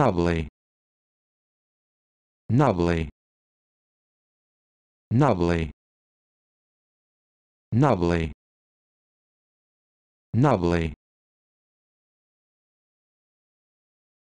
Nobly. Nobly. Nobly. Nobly. Nobly.